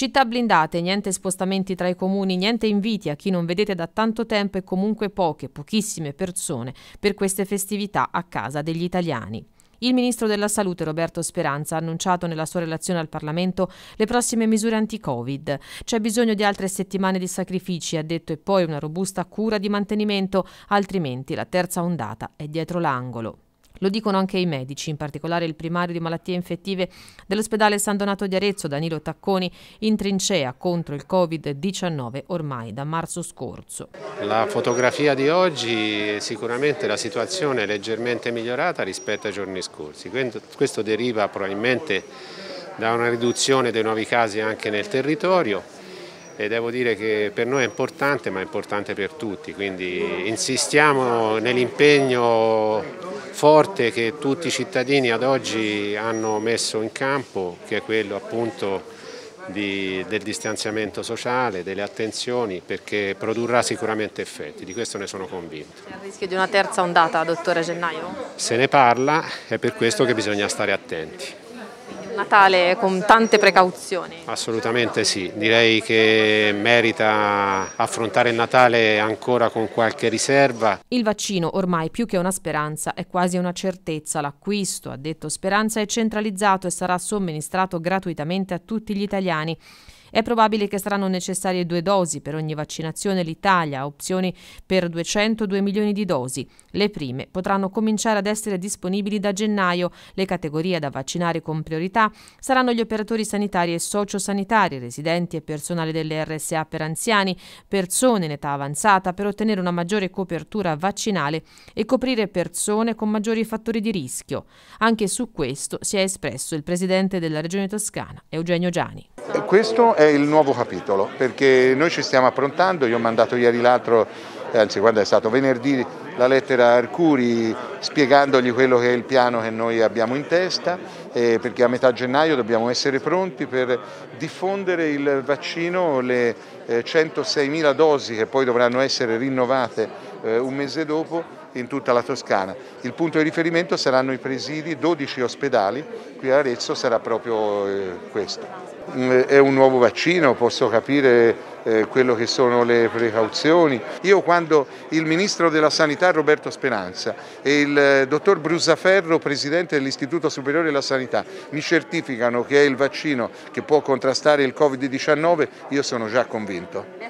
Città blindate, niente spostamenti tra i comuni, niente inviti a chi non vedete da tanto tempo e comunque poche, pochissime persone per queste festività a casa degli italiani. Il ministro della Salute Roberto Speranza ha annunciato nella sua relazione al Parlamento le prossime misure anti-Covid. C'è bisogno di altre settimane di sacrifici, ha detto, e poi una robusta cura di mantenimento, altrimenti la terza ondata è dietro l'angolo. Lo dicono anche i medici, in particolare il primario di malattie infettive dell'ospedale San Donato di Arezzo, Danilo Tacconi, in trincea contro il Covid-19 ormai da marzo scorso. La fotografia di oggi è sicuramente la situazione è leggermente migliorata rispetto ai giorni scorsi. Questo deriva probabilmente da una riduzione dei nuovi casi anche nel territorio e devo dire che per noi è importante ma è importante per tutti, quindi insistiamo nell'impegno forte che tutti i cittadini ad oggi hanno messo in campo, che è quello appunto di, del distanziamento sociale, delle attenzioni, perché produrrà sicuramente effetti, di questo ne sono convinto. C'è il rischio di una terza ondata, dottore Gennaio? Se ne parla, è per questo che bisogna stare attenti. Natale con tante precauzioni? Assolutamente sì, direi che merita affrontare il Natale ancora con qualche riserva. Il vaccino ormai più che una speranza è quasi una certezza. L'acquisto, ha detto Speranza, è centralizzato e sarà somministrato gratuitamente a tutti gli italiani. È probabile che saranno necessarie due dosi per ogni vaccinazione. L'Italia ha opzioni per 202 milioni di dosi. Le prime potranno cominciare ad essere disponibili da gennaio. Le categorie da vaccinare con priorità saranno gli operatori sanitari e sociosanitari, residenti e personale delle RSA per anziani, persone in età avanzata per ottenere una maggiore copertura vaccinale e coprire persone con maggiori fattori di rischio. Anche su questo si è espresso il presidente della Regione Toscana, Eugenio Giani. Questo è il nuovo capitolo, perché noi ci stiamo approntando, io ho mandato ieri l'altro, eh, anzi guarda è stato venerdì la lettera a Arcuri spiegandogli quello che è il piano che noi abbiamo in testa, eh, perché a metà gennaio dobbiamo essere pronti per diffondere il vaccino, le eh, 106.000 dosi che poi dovranno essere rinnovate eh, un mese dopo in tutta la Toscana. Il punto di riferimento saranno i presidi, 12 ospedali, qui a Arezzo sarà proprio eh, questo. Mm, è un nuovo vaccino, posso capire eh, quello che sono le precauzioni. Io quando il Ministro della Sanità Città Roberto Speranza e il eh, dottor Brusaferro, presidente dell'Istituto Superiore della Sanità, mi certificano che è il vaccino che può contrastare il Covid-19, io sono già convinto.